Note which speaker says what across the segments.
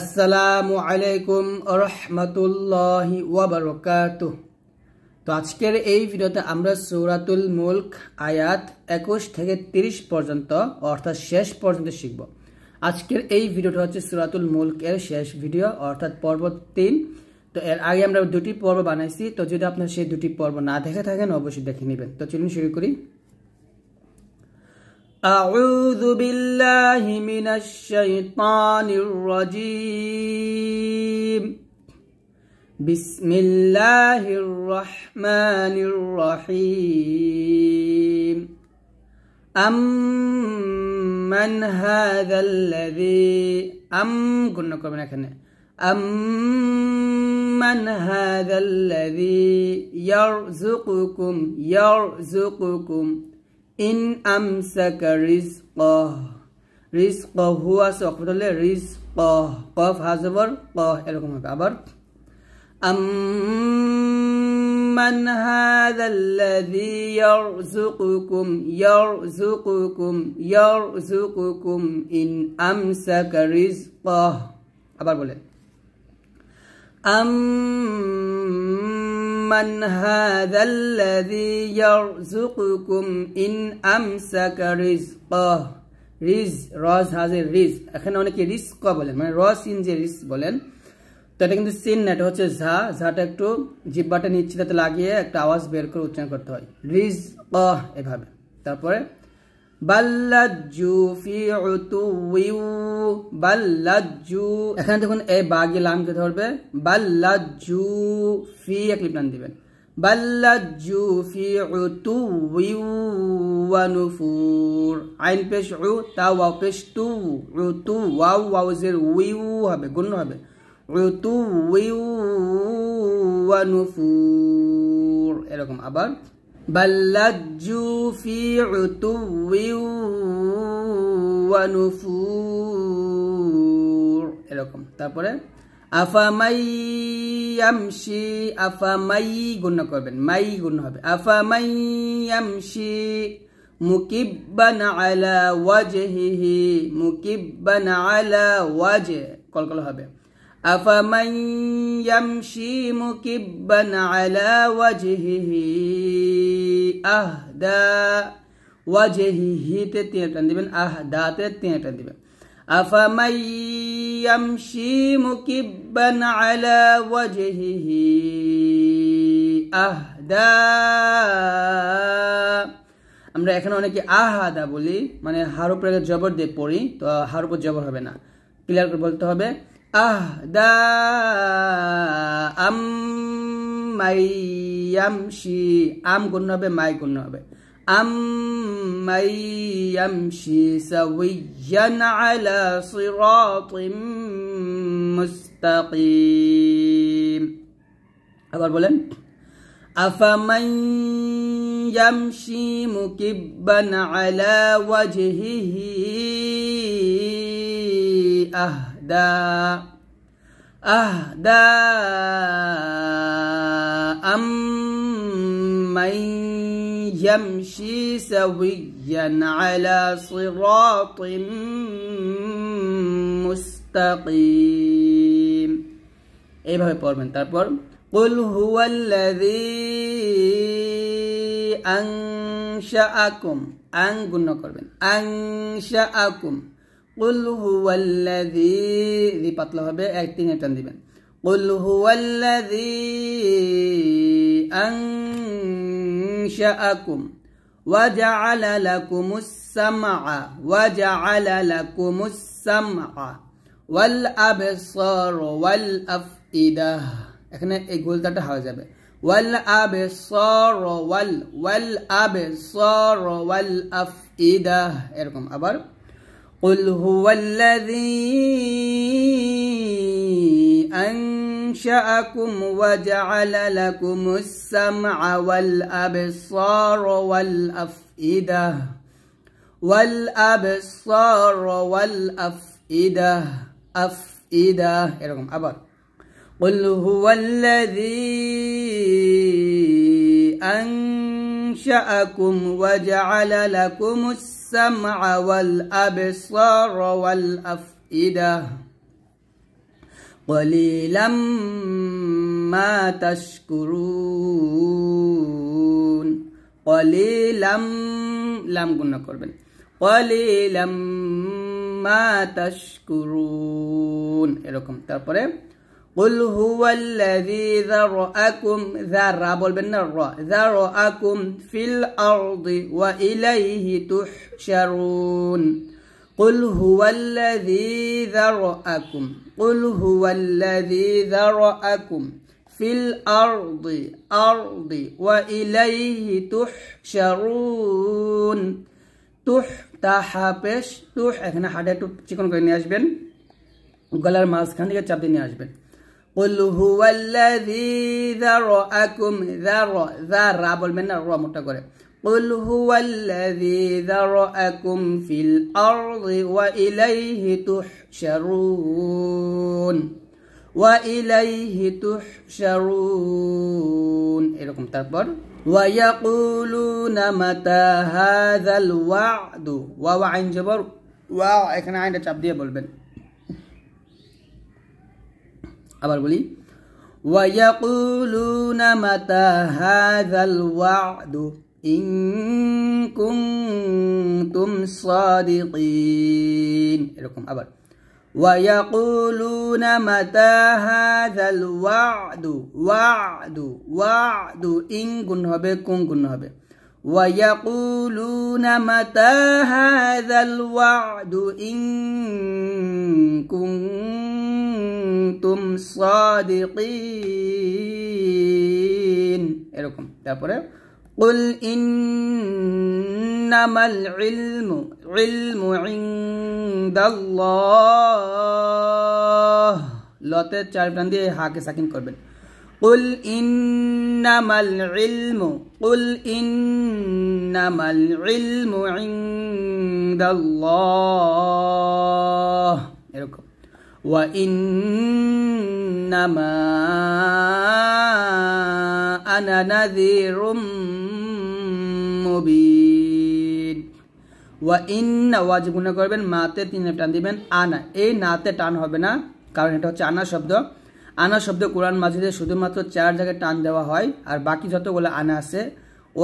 Speaker 1: আসসালামু আলাইকুম রহমতুল্লাহ ওবরকাত তো আজকের এই ভিডিওতে আমরা সৌরাতুল মুল্ক আয়াত একুশ থেকে তিরিশ পর্যন্ত অর্থাৎ শেষ পর্যন্ত শিখব আজকের এই ভিডিওটা হচ্ছে সৌরাতুল মুল্ক এর শেষ ভিডিও অর্থাৎ পর্ব তিন তো এর আগে আমরা দুটি পর্ব বানাইছি তো যদি আপনার সেই দুটি পর্ব না দেখে থাকেন অবশ্যই দেখে নেবেন তো চলুন শুরু করি أعوذ بالله من الشيطان الرجيم بسم الله الرحمن الرحيم أمن هذا الذي أم كنا كنا كنا أمن هذا الذي يرزقكم يرزقكم إن أمسك رزقه رزقه هو سوق بتقول رزقه قف هزبر قاه এরকম হবে আবার أمن هذا الذي يرزقكم يرزقكم يرزقكم إن أمسك رزقه أبار بولي أمن من هذا الذي يرزقكم إن أمسك رزقه রিজ রস হাজের রিজ এখানে অনেকে রিস্ক বলেন মানে রস ইন যে রিস বলেন তো এটা কিন্তু সিন না এটা হচ্ছে ঝা ঝাটা একটু জিব্বাটা নিচ্ছে তাতে লাগিয়ে একটা আওয়াজ বের করে উচ্চারণ করতে হয় রিজ এভাবে তারপরে এখানে দেখুন এই বাগি লামকে ধরবে বাল্লাজু ফি এক লিপটান দিবেন বাল্লাজু ফি উতু নুফুর আইন পেশ উ তা ওয়াও পেশ তু উতু ওয়াও ওয়াউজের উইউ হবে গুণ হবে উতু উইউ নুফুর এরকম আবার بل لجوا في عتو ونفور এরকম তারপরে আফামাই ইয়ামশি আফামাই গুণ করবেন মাই গুণ হবে আফামাই ইয়ামশি মুকিব্বান আলা ওয়াজহিহি মুকিব্বান আলা ওয়াজহ কলকল হবে আফামাই يمشي مكبا على وجهه أهدى وجهه تين دبن أهدى تين دبن أفمن يمشي مكبا على وجهه أهدى আমরা এখানে অনেকে আহাদা বলি মানে হার উপরে জবর দিয়ে পড়ি তো হার উপর জবর হবে না ক্লিয়ার করে বলতে হবে أهدى أمن يمشي أم قلنا به ما قلنا به أمن يمشي سويا على صراط مستقيم أقول বলেন أفمن يمشي مكبا على وجهه أهدى أهدى أهدى أمن يمشي سويا على صراط মুস্তাকিম এইভাবে পড়বেন তারপর قل هو الذي أنشأكم أن গুণ করবেন أنشأكم قل هو الذي ذي بطل هبه اكتين يتن ديبن قل هو الذي أنشأكم وجعل لكم السمع وجعل لكم السمع والأبصار والأفئدة اخنا اقول تاتا هاو جابه والأبصار وال والأبصار والأفئدة اركم ابر قل هو الذي أنشأكم وجعل لكم السمع والأبصار والأفئدة والأبصار والأفئدة أفئدة قل هو الذي أنشأكم وجعل لكم السمع السمع والأبصار والأفئدة قليلا ما تشكرون قليلا لم قلنا করবেন قليلا ما تشكرون এরকম তারপরে قل هو الذي ذرأكم ذر أبو البنر ذرأكم في الأرض وإليه تحشرون قل هو الذي ذرأكم قل هو الذي ذرأكم في الأرض أرض وإليه تحشرون تح তাহাপেশ تح এখানে হার্ডে একটু চিকন করে নিয়ে আসবেন গলার মাঝখান থেকে চাপ দিয়ে নিয়ে আসবেন قل هو الذي ذرأكم ذر ذر أبول من الروا متقول قل هو الذي ذرأكم في الأرض وإليه تحشرون وإليه تحشرون إلكم تكبر ويقولون متى هذا الوعد ووعن جبر وعن عند عبد يبول بن আবার বলি ويقولون متى هذا الوعد إن كنتم صادقين এরকম আবার ويقولون متى هذا الوعد وعد وعد إن كنتم صادقين ويقولون متى هذا الوعد إن كنتم صادقين এরকম إيه قل إنما العلم علم عند الله লতে চার প্রাণ দিয়ে হাকে সাকিন قل إنما العلم قل إنما العلم عند الله وإنما أنا نذير মুবিন ওয়া ইন্না ওয়াজ গুণা করবেন মাতে তিন টান দিবেন আনা এই নাতে টান হবে না কারণ এটা হচ্ছে আনা শব্দ আনা শব্দ কোরআন মাঝিদের শুধুমাত্র চার জায়গায় টান দেওয়া হয় আর বাকি যতগুলো আনা আছে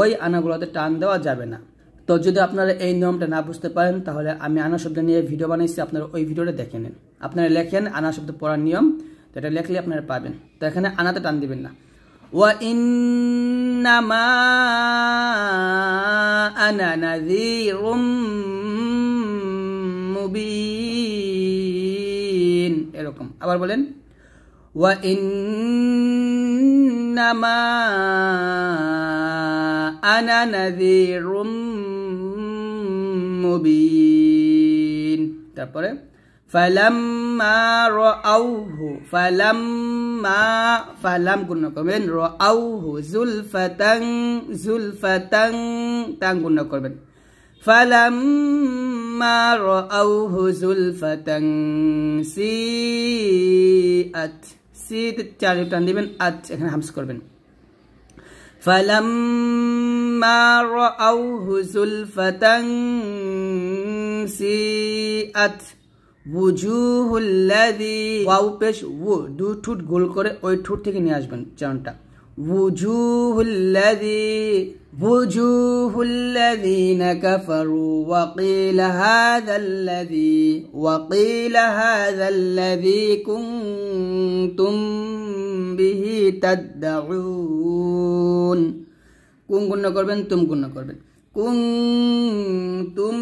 Speaker 1: ওই আনাগুলোতে টান দেওয়া যাবে না তো যদি আপনারা এই নিয়মটা না বুঝতে পারেন তাহলে আমি আনা শব্দ নিয়ে ভিডিও বানিয়েছি আপনারা ওই ভিডিওটা দেখে নেন আপনারা লেখেন আনা শব্দ পড়ার নিয়ম তো এটা লেখলে আপনারা পাবেন তো এখানে আনাতে টান দিবেন না ওয়া ইন্নামা আনা মুবিন এরকম আবার বলেন وإنما أنا نذير مبين فلما رأوه فلما فلم গুণ করবেন رأوه زلفة زلفة تان গুণ করবেন فلما رأوه زلفة سيئت সিতে চার টান দিবেন আজ এখানে হামস করবেন পেশ দু ঠুট গোল করে ওই ঠুট থেকে নিয়ে আসবেন চরণটা وجوه الذي وجوه الذين كفروا وقيل هذا الذي وقيل هذا الذي كنتم به تدعون كن গুণ করবেন تم গুণ করবেন كنتم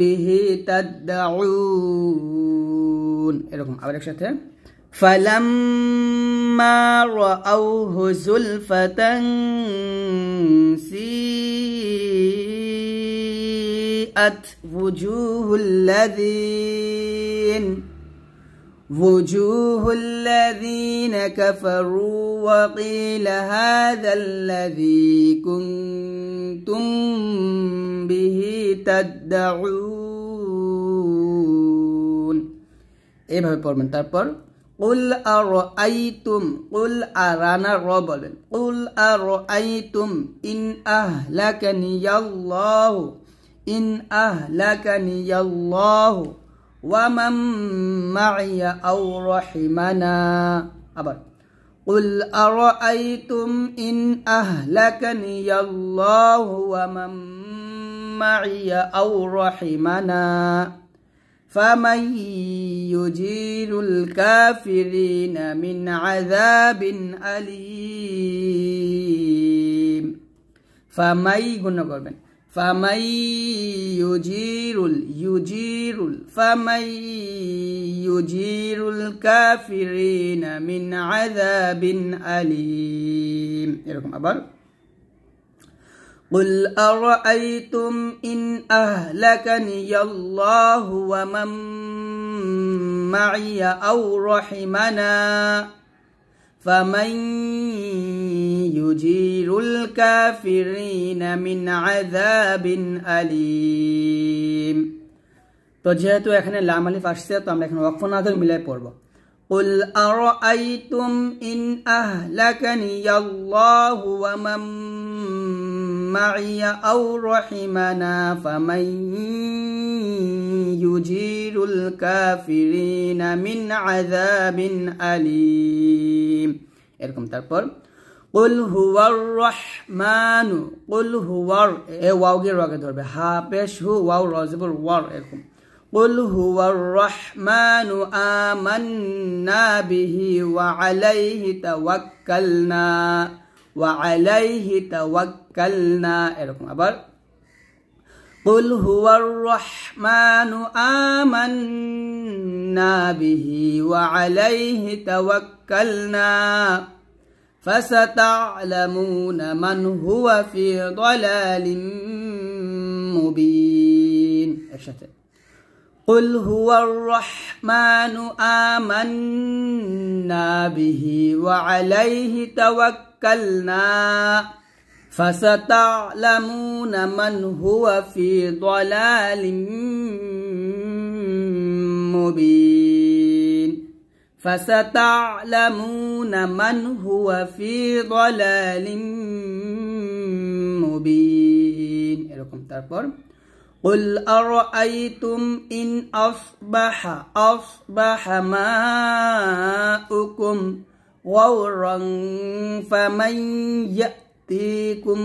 Speaker 1: به تدعون এরকম আবার একসাথে فلما رأوه زلفة سيئت وجوه الذين وجوه الذين كفروا وقيل هذا الذي كنتم به تدعون এভাবে পড়বেন তারপর قل أرأيتم قل أرانا ربل قل أرأيتم إن أهلكني الله إن أهلكني الله ومن معي أو رحمنا أبر قل أرأيتم إن أهلكني الله ومن معي أو رحمنا فمن يجير الكافرين من عذاب أليم فمن গুণ করবেন فمن يجير يجير فمن يجير الكافرين من عذاب أليم এরকম আবার قل أرأيتم إن أهلكني الله ومن معي أو رحمنا فمن يجير الكافرين من عذاب أليم তো যেহেতু এখানে লাম আলিফ আসছে তো আমরা এখানে ওয়াকফ নাদর মিলাই পড়ব قل أرأيتم إن أهلكني الله ومن معي أو رحمنا فمن يجير الكافرين من عذاب أليم إركم تربر قل هو الرحمن قل هو ال... إيه واو غير واقع دور بها بش هو واو رازبر وار إركم قل هو الرحمن آمنا به وعليه توكلنا وعليه توكلنا توكلنا إلكم আবার قل هو الرحمن آمنا به وعليه توكلنا فستعلمون من هو في ضلال مبين قل هو الرحمن آمنا به وعليه توكلنا فستعلمون من هو في ضلال مبين فستعلمون من هو في ضلال مبين إلكم إيه তারপর قل أرأيتم إن أصبح أصبح ماؤكم غورا فمن يأتي يأتيكم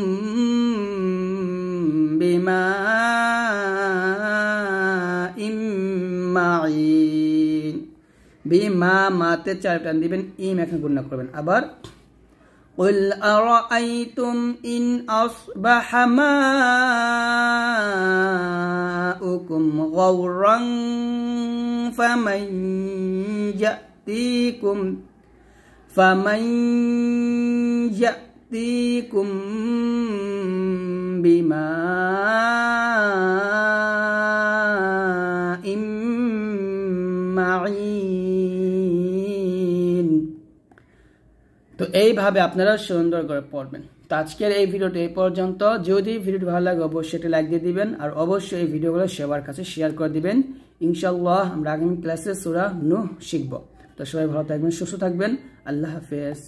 Speaker 1: بماء معين بما মাতে চার টান দিবেন ইম এখন গুণনা করবেন قل أرأيتم إن أصبح ماؤكم غورا فمن يأتيكم فمن يأتيكم يأتيكم بماء তো এইভাবে আপনারা সুন্দর করে পড়বেন তো আজকের এই ভিডিওটি এই পর্যন্ত যদি ভিডিওটি ভালো লাগে অবশ্যই এটি লাইক দিয়ে দিবেন আর অবশ্যই এই ভিডিওগুলো সবার কাছে শেয়ার করে দিবেন ইনশাল্লাহ আমরা আগামী ক্লাসে সুরা নু শিখব তো সবাই ভালো থাকবেন সুস্থ থাকবেন আল্লাহ হাফেজ